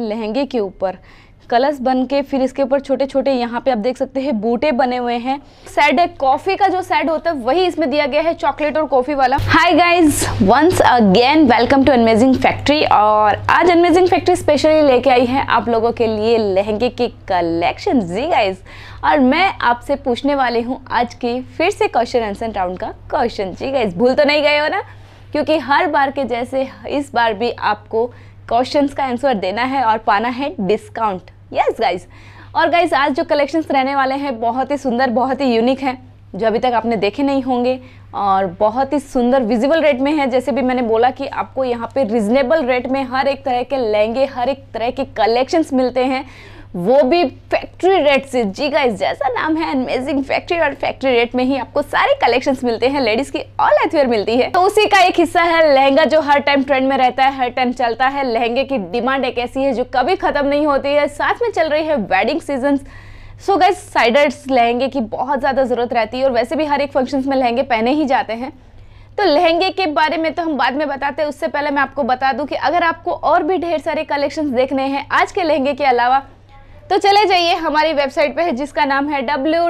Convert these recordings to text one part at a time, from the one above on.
लहंगे के ऊपर कलर्स बन के फिर इसके ऊपर छोटे छोटे यहाँ पे आप देख सकते हैं बूटे बने हुए हैं सेड है कॉफी का जो सेड होता है वही इसमें दिया गया है चॉकलेट और कॉफी वाला hi guys once again welcome to amazing factory और आज अनमेजिंग फैक्ट्री स्पेशली लेके आई है आप लोगों के लिए लहंगे की कलेक्शन जी गाइज और मैं आपसे पूछने वाली हूँ आज की फिर से क्वेश्चन आंसर राउंड का क्वेश्चन जी गाइज भूल तो नहीं गए हो ना क्योंकि हर बार के जैसे इस बार भी आपको क्वेश्चंस का आंसर देना है और पाना है डिस्काउंट यस गाइज और गाइज आज जो कलेक्शंस रहने वाले हैं बहुत ही सुंदर बहुत ही यूनिक हैं जो अभी तक आपने देखे नहीं होंगे और बहुत ही सुंदर विजिबल रेट में है जैसे भी मैंने बोला कि आपको यहाँ पे रिजनेबल रेट में हर एक तरह के लहंगे हर एक तरह के कलेक्शंस मिलते हैं वो भी फैक्ट्री रेट से जी गाइस जैसा नाम है अमेजिंग फैक्ट्री और फैक्ट्री रेट में ही आपको सारे कलेक्शंस मिलते हैं लेडीज की ऑल एथवेयर मिलती है तो उसी का एक हिस्सा है लहंगा जो हर टाइम ट्रेंड में रहता है हर टाइम चलता है लहंगे की डिमांड एक ऐसी है जो कभी खत्म नहीं होती है साथ में चल रही है वेडिंग सीजन सो गैस साइडर्स लहंगे की बहुत ज़्यादा ज़रूरत रहती है और वैसे भी हर एक फंक्शन में लहंगे पहने ही जाते हैं तो लहंगे के बारे में तो हम बाद में बताते हैं उससे पहले मैं आपको बता दूं कि अगर आपको और भी ढेर सारे कलेक्शंस देखने हैं आज के लहंगे के अलावा तो चले जाइए हमारी वेबसाइट पे है जिसका नाम है डब्ल्यू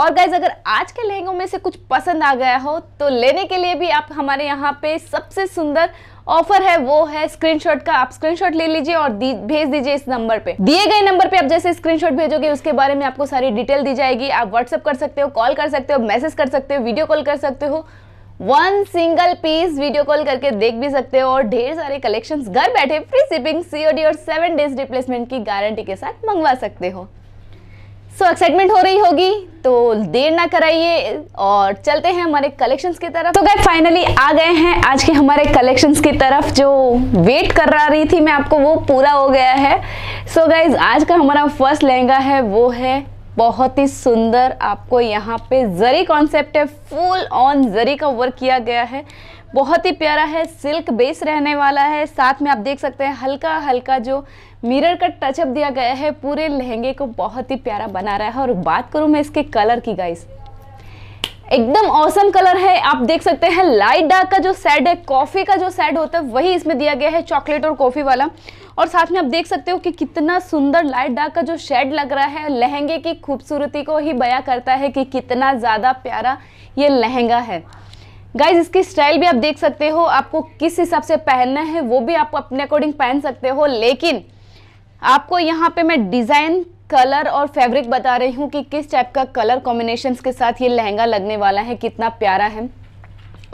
और गाइज अगर आज के लहंगों में से कुछ पसंद आ गया हो तो लेने के लिए भी आप हमारे यहाँ पे सबसे सुंदर ऑफर है वो है स्क्रीनशॉट का आप स्क्रीनशॉट ले लीजिए और भेज दीजिए इस नंबर पे दिए गए नंबर पे आप जैसे स्क्रीनशॉट भेजोगे उसके बारे में आपको सारी डिटेल दी जाएगी आप व्हाट्सअप कर सकते हो कॉल कर सकते हो मैसेज कर सकते हो वीडियो कॉल कर सकते हो one single piece video call करके देख भी सकते हो और ढेर सारे कलेक्शंस घर बैठे फ्री शिपिंग सीओडी और सेवन डेज रिप्लेसमेंट की गारंटी के साथ मंगवा सकते हो सो so, एक्साइटमेंट हो रही होगी तो देर ना कराइए और चलते हैं हमारे कलेक्शंस की तरफ तो गए फाइनली आ गए हैं आज के हमारे कलेक्शंस की तरफ जो वेट कर रहा रही थी मैं आपको वो पूरा हो गया है सो so, गाइज आज का हमारा फर्स्ट लहंगा है वो है बहुत ही सुंदर आपको यहाँ पे जरी कॉन्सेप्ट है फुल ऑन जरी का वर्क किया गया है बहुत ही प्यारा है सिल्क बेस रहने वाला है साथ में आप देख सकते हैं हल्का हल्का जो मिरर का टचअप दिया गया है पूरे लहंगे को बहुत ही प्यारा बना रहा है और बात करूँ मैं इसके कलर की गाइस एकदम औसम कलर है आप देख सकते हैं लाइट डार्क का जो सेड है कॉफ़ी का जो सेड होता है वही इसमें दिया गया है चॉकलेट और कॉफ़ी वाला और साथ में आप देख सकते हो कि कितना सुंदर लाइट डार्क का जो शेड लग रहा है लहंगे की खूबसूरती को ही बयां करता है कि कितना ज़्यादा प्यारा ये लहंगा है गाइज इसकी स्टाइल भी आप देख सकते हो आपको किस हिसाब से पहनना है वो भी आप अपने अकॉर्डिंग पहन सकते हो लेकिन आपको यहाँ पे मैं डिज़ाइन कलर और फैब्रिक बता रही हूँ कि किस टाइप का कलर कॉम्बिनेशन के साथ ये लहंगा लगने वाला है कितना प्यारा है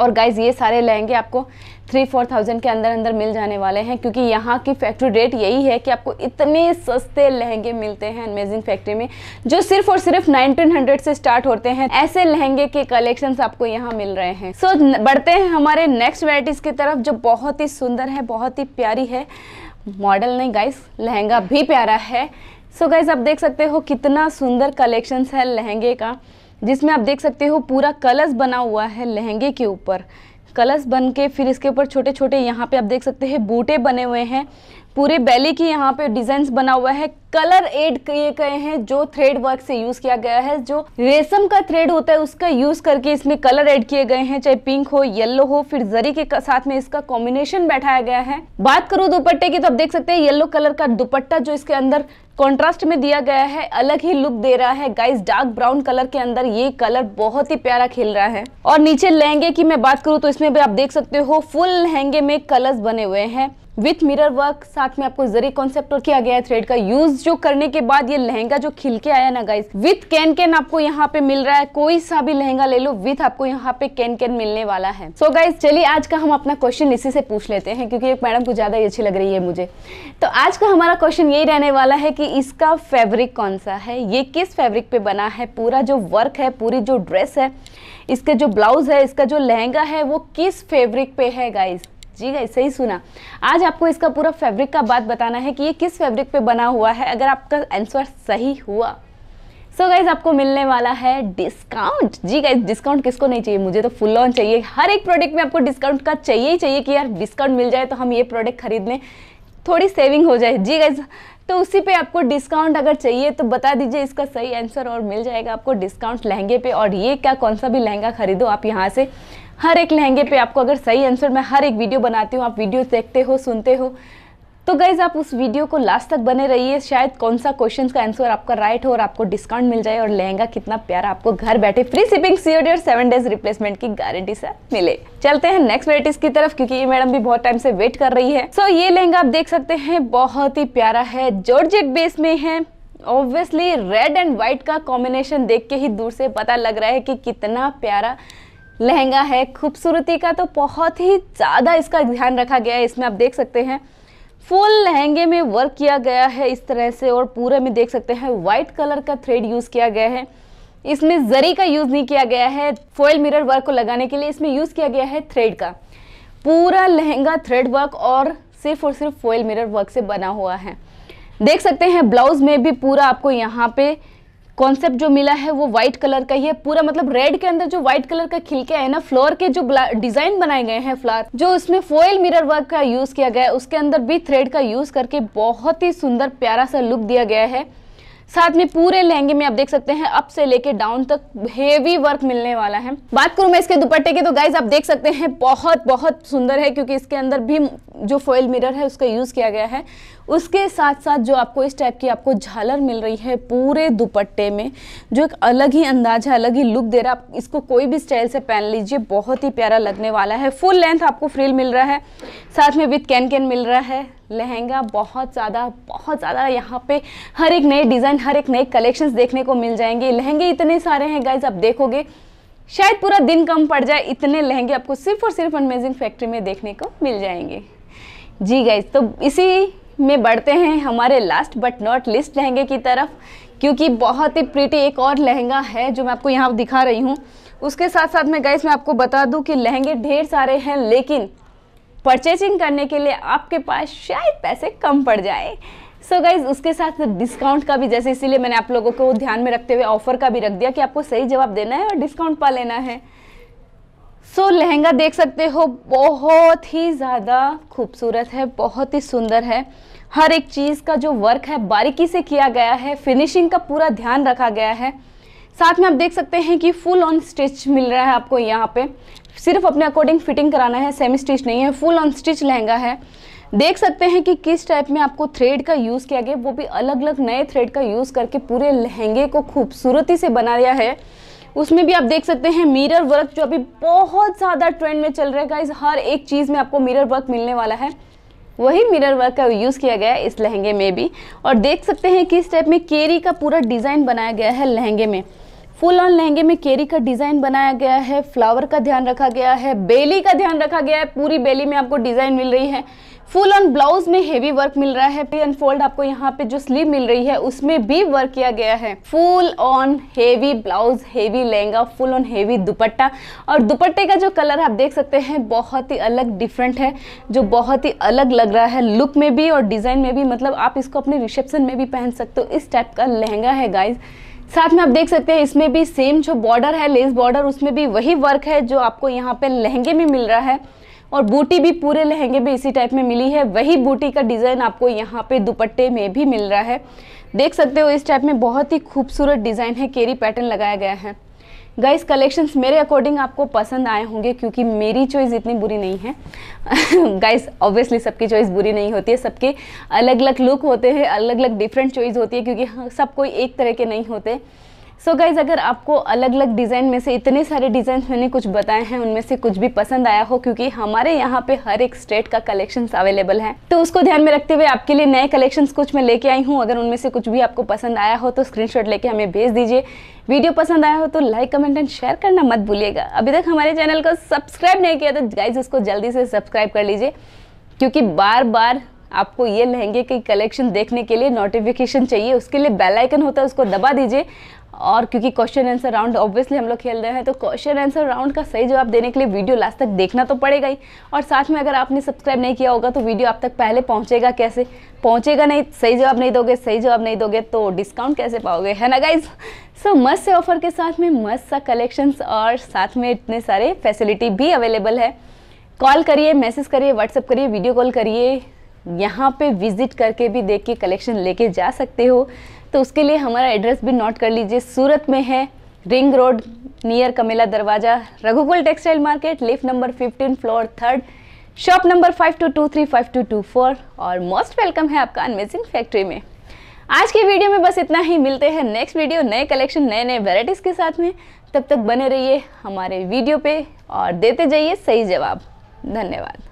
और गाइज़ ये सारे लहंगे आपको थ्री फोर थाउजेंड के अंदर अंदर मिल जाने वाले हैं क्योंकि यहाँ की फैक्ट्री रेट यही है कि आपको इतने सस्ते लहंगे मिलते हैं अमेजिंग फैक्ट्री में जो सिर्फ और सिर्फ 1900 से स्टार्ट होते हैं ऐसे लहंगे के कलेक्शन आपको यहाँ मिल रहे हैं सो so, बढ़ते हैं हमारे नेक्स्ट वेराइटीज़ की तरफ जो बहुत ही सुंदर है बहुत ही प्यारी है मॉडल नहीं गाइस लहंगा भी प्यारा है सो so, गाइस आप देख सकते हो कितना सुंदर कलेक्शंस है लहंगे का जिसमें आप देख सकते हो पूरा कलश बना हुआ है लहंगे के ऊपर कलश बन के फिर इसके ऊपर छोटे छोटे यहाँ पे आप देख सकते हैं बूटे बने हुए हैं पूरे बैली की यहाँ पे डिजाइन बना हुआ है कलर एड किए गए हैं जो थ्रेड वर्क से यूज किया गया है जो रेशम का थ्रेड होता है उसका यूज करके इसमें कलर एड किए गए हैं चाहे पिंक हो येलो हो फिर जरी के साथ में इसका कॉम्बिनेशन बैठाया गया है बात करूँ दुपट्टे की तो आप देख सकते हैं येलो कलर का दुपट्टा जो इसके अंदर कॉन्ट्रास्ट में दिया गया है अलग ही लुक दे रहा है गाइस डार्क ब्राउन कलर के अंदर ये कलर बहुत ही प्यारा खेल रहा है और नीचे लहंगे की मैं बात करूँ तो इसमें भी आप देख सकते हो फुल लहंगे में कलर्स बने हुए हैं विथ मिरर वर्क साथ में आपको जरी कॉन्सेप्ट और किया गया है थ्रेड का यूज जो करने के बाद ये लहंगा जो खिल के आया ना गाइस विथ कैन कैन आपको यहाँ पे मिल रहा है कोई सा भी लहंगा ले लो विथ आपको यहाँ पे कैन कैन मिलने वाला है सो so गाइज चलिए आज का हम अपना क्वेश्चन इसी से पूछ लेते हैं क्योंकि मैडम को ज्यादा ही अच्छी लग रही है मुझे तो आज का हमारा क्वेश्चन यही रहने वाला है कि इसका फेब्रिक कौन सा है ये किस फेब्रिक पे बना है पूरा जो वर्क है पूरी जो ड्रेस है इसका जो ब्लाउज है इसका जो लहंगा है वो किस फेब्रिक पे है गाइज जी गई सही सुना आज आपको इसका पूरा फैब्रिक का बात बताना है कि ये किस फैब्रिक पे बना हुआ है अगर आपका आंसर सही हुआ सो so गाइज आपको मिलने वाला है डिस्काउंट जी गाइज डिस्काउंट किसको नहीं चाहिए मुझे तो फुल ऑन चाहिए हर एक प्रोडक्ट में आपको डिस्काउंट का चाहिए ही चाहिए कि यार डिस्काउंट मिल जाए तो हम ये प्रोडक्ट खरीद लें थोड़ी सेविंग हो जाए जी गाइज तो उसी पे आपको डिस्काउंट अगर चाहिए तो बता दीजिए इसका सही आंसर और मिल जाएगा आपको डिस्काउंट लहंगे पे और ये क्या कौन सा भी लहंगा खरीदो आप यहाँ से हर एक लहंगे पे आपको अगर सही आंसर मैं हर एक वीडियो बनाती हूँ आप वीडियो देखते हो सुनते हो तो गाइज आप उस वीडियो को लास्ट तक बने रहिए शायद कौन सा क्वेश्चन का आंसर आपका राइट हो और आपको डिस्काउंट मिल जाए और लहंगा कितना प्यारा आपको घर बैठे फ्री शिपिंग सीओडी और सेवन डेज रिप्लेसमेंट की गारंटी से मिले चलते हैं नेक्स्ट वेराइटीज की तरफ क्योंकि ये मैडम भी बहुत टाइम से वेट कर रही है सो so, ये लहंगा आप देख सकते हैं बहुत ही प्यारा है जॉर्जेट बेस में है ऑब्वियसली रेड एंड व्हाइट का कॉम्बिनेशन देख के ही दूर से पता लग रहा है कि कितना प्यारा लहंगा है खूबसूरती का तो बहुत ही ज़्यादा इसका ध्यान रखा गया है इसमें आप देख सकते हैं फुल लहंगे में वर्क किया गया है इस तरह से और पूरे में देख सकते हैं वाइट कलर का थ्रेड यूज़ किया गया है इसमें जरी का यूज़ नहीं किया गया है फॉइल मिरर वर्क को लगाने के लिए इसमें यूज़ किया गया है थ्रेड का पूरा लहंगा थ्रेड वर्क और सिर्फ और सिर्फ फॉइल मिरर वर्क से बना हुआ है देख सकते हैं ब्लाउज में भी पूरा आपको यहाँ पे कॉन्सेप्ट जो मिला है वो व्हाइट कलर का ही है पूरा मतलब रेड के अंदर जो व्हाइट कलर का खिलके है ना फ्लोर के जो डिजाइन बनाए गए हैं फ्लावर जो उसमें फोयल मिरर वर्क का यूज किया गया है उसके अंदर भी थ्रेड का यूज करके बहुत ही सुंदर प्यारा सा लुक दिया गया है साथ में पूरे लहंगे में आप देख सकते हैं अप से लेके डाउन तक हेवी वर्क मिलने वाला है बात करूं मैं इसके दुपट्टे की तो गाइज आप देख सकते हैं बहुत बहुत सुंदर है क्योंकि इसके अंदर भी जो फॉयल मिरर है उसका यूज़ किया गया है उसके साथ साथ जो आपको इस टाइप की आपको झालर मिल रही है पूरे दुपट्टे में जो एक अलग ही अंदाज है अलग ही लुक दे रहा है आप इसको कोई भी स्टाइल से पहन लीजिए बहुत ही प्यारा लगने वाला है फुल लेंथ आपको फ्रिल मिल रहा है साथ में विथ कैन कैन मिल रहा है लहंगा बहुत ज़्यादा बहुत ज़्यादा यहाँ पे हर एक नए डिज़ाइन हर एक नए कलेक्शंस देखने को मिल जाएंगे लहंगे इतने सारे हैं गाइज आप देखोगे शायद पूरा दिन कम पड़ जाए इतने लहंगे आपको सिर्फ और सिर्फ अमेजिंग फैक्ट्री में देखने को मिल जाएंगे जी गाइज तो इसी में बढ़ते हैं हमारे लास्ट बट नॉट लिस्ट लहंगे की तरफ क्योंकि बहुत ही प्रीटी एक और लहंगा है जो मैं आपको यहाँ दिखा रही हूँ उसके साथ साथ मैं गाइस मैं आपको बता दूँ कि लहंगे ढेर सारे हैं लेकिन परचेजिंग करने के लिए आपके पास शायद पैसे कम पड़ जाए सो so गाइज उसके साथ डिस्काउंट का भी जैसे इसीलिए मैंने आप लोगों को ध्यान में रखते हुए ऑफर का भी रख दिया कि आपको सही जवाब देना है और डिस्काउंट पा लेना है सो so, लहंगा देख सकते हो बहुत ही ज़्यादा खूबसूरत है बहुत ही सुंदर है हर एक चीज़ का जो वर्क है बारीकी से किया गया है फिनिशिंग का पूरा ध्यान रखा गया है साथ में आप देख सकते हैं कि फुल ऑन स्टिच मिल रहा है आपको यहाँ पे सिर्फ अपने अकॉर्डिंग फिटिंग कराना है सेमी स्टिच नहीं है फुल ऑन स्टिच लहंगा है देख सकते हैं कि किस टाइप में आपको थ्रेड का यूज़ किया गया वो भी अलग अलग नए थ्रेड का यूज़ करके पूरे लहंगे को खूबसूरती से बनाया है उसमें भी आप देख सकते हैं मिरर वर्क जो अभी बहुत ज़्यादा ट्रेंड में चल रहेगा इस हर एक चीज़ में आपको मिरर वर्क मिलने वाला है वही मिरर वर्क का यूज़ किया गया है इस लहंगे में भी और देख सकते हैं किस टाइप में केरी का पूरा डिज़ाइन बनाया गया है लहंगे में फुल ऑन लहंगे में केरी का डिज़ाइन बनाया गया है फ्लावर का ध्यान रखा गया है बेली का ध्यान रखा गया है पूरी बेली में आपको डिज़ाइन मिल रही है फुल ऑन ब्लाउज में हेवी वर्क मिल रहा है एंड फोल्ड आपको यहाँ पे जो स्लीव मिल रही है उसमें भी वर्क किया गया है full on heavy blouse heavy lehenga full on heavy dupatta और दुपट्टे का जो कलर आप देख सकते हैं बहुत ही अलग डिफरेंट है जो बहुत ही अलग लग रहा है लुक में भी और डिज़ाइन में भी मतलब आप इसको अपने रिसेप्शन में भी पहन सकते हो इस टाइप का लहंगा है गाइज़ साथ में आप देख सकते हैं इसमें भी सेम जो बॉर्डर है लेस बॉर्डर उसमें भी वही वर्क है जो आपको यहाँ पे लहंगे में मिल रहा है और बूटी भी पूरे लहंगे में इसी टाइप में मिली है वही बूटी का डिज़ाइन आपको यहाँ पे दुपट्टे में भी मिल रहा है देख सकते हो इस टाइप में बहुत ही खूबसूरत डिज़ाइन है केरी पैटर्न लगाया गया है गाइस कलेक्शंस मेरे अकॉर्डिंग आपको पसंद आए होंगे क्योंकि मेरी चॉइस इतनी बुरी नहीं है गाइस ऑब्वियसली सबकी चॉइस बुरी नहीं होती है सबके अलग अलग लुक होते हैं अलग अलग डिफरेंट चॉइस होती है क्योंकि हाँ, सब कोई एक तरह के नहीं होते सो so गाइज़ अगर आपको अलग अलग डिज़ाइन में से इतने सारे डिज़ाइन मैंने कुछ बताए हैं उनमें से कुछ भी पसंद आया हो क्योंकि हमारे यहाँ पे हर एक स्टेट का कलेक्शन अवेलेबल है तो उसको ध्यान में रखते हुए आपके लिए नए कलेक्शन कुछ मैं लेके आई हूँ अगर उनमें से कुछ भी आपको पसंद आया हो तो स्क्रीन लेके हमें भेज दीजिए वीडियो पसंद आया हो तो लाइक कमेंट एंड शेयर करना मत भूलिएगा अभी तक हमारे चैनल को सब्सक्राइब नहीं किया तो गाइज उसको जल्दी से सब्सक्राइब कर लीजिए क्योंकि बार बार आपको ये लहंगे के कलेक्शन देखने के लिए नोटिफिकेशन चाहिए उसके लिए बेल आइकन होता है उसको दबा दीजिए और क्योंकि क्वेश्चन आंसर राउंड ऑब्वियसली हम लोग खेल रहे हैं तो क्वेश्चन आंसर राउंड का सही जवाब देने के लिए वीडियो लास्ट तक देखना तो पड़ेगा ही और साथ में अगर आपने सब्सक्राइब नहीं किया होगा तो वीडियो आप तक पहले पहुँचेगा कैसे पहुँचेगा नहीं सही जवाब नहीं दोगे सही जवाब नहीं दोगे तो डिस्काउंट कैसे पाओगे है ना गाइज सो so, मस्त से ऑफर के साथ में मस्त सा कलेक्शंस और साथ में इतने सारे फैसिलिटी भी अवेलेबल है कॉल करिए मैसेज करिए व्हाट्सअप करिए वीडियो कॉल करिए यहाँ पर विज़िट करके भी देख के कलेक्शन लेके जा सकते हो तो उसके लिए हमारा एड्रेस भी नोट कर लीजिए सूरत में है ring road near Kamela Darwaja Raghukul textile market lift number 15 floor third shop number five two two three five two two four और मोस्ट वेलकम है आपका अनमेजिंग फैक्ट्री में आज के वीडियो में बस इतना ही मिलते हैं नेक्स्ट वीडियो नए कलेक्शन नए नए वेराइटीज़ के साथ में तब तक बने रहिए हमारे वीडियो पे और देते जाइए सही जवाब धन्यवाद